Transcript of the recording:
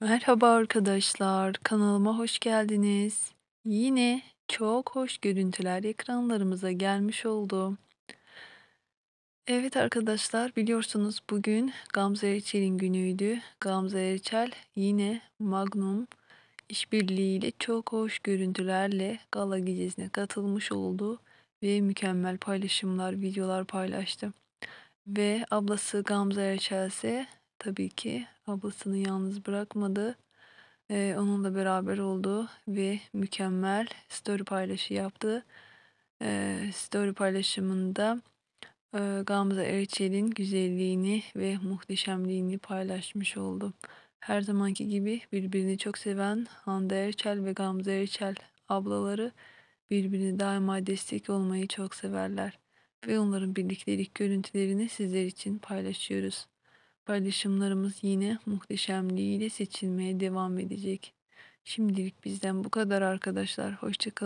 Merhaba arkadaşlar, kanalıma hoş geldiniz. Yine çok hoş görüntüler ekranlarımıza gelmiş oldu. Evet arkadaşlar, biliyorsunuz bugün Gamze Erçel'in günüydü. Gamze Erçel yine Magnum işbirliğiyle çok hoş görüntülerle gala gecesine katılmış oldu ve mükemmel paylaşımlar, videolar paylaştı. Ve ablası Gamze Erçel ise tabii ki ablasını yalnız bırakmadı. Ee, onunla beraber oldu ve mükemmel story paylaşı yaptı. Ee, story paylaşımında e, Gamze Erçel'in güzelliğini ve muhteşemliğini paylaşmış oldu. Her zamanki gibi birbirini çok seven Hande Erçel ve Gamze Erçel ablaları birbirini daima destek olmayı çok severler ve onların birliktelik görüntülerini sizler için paylaşıyoruz. Paylaşımlarımız yine muhteşemliğiyle seçilmeye devam edecek. Şimdilik bizden bu kadar arkadaşlar. Hoşçakalın.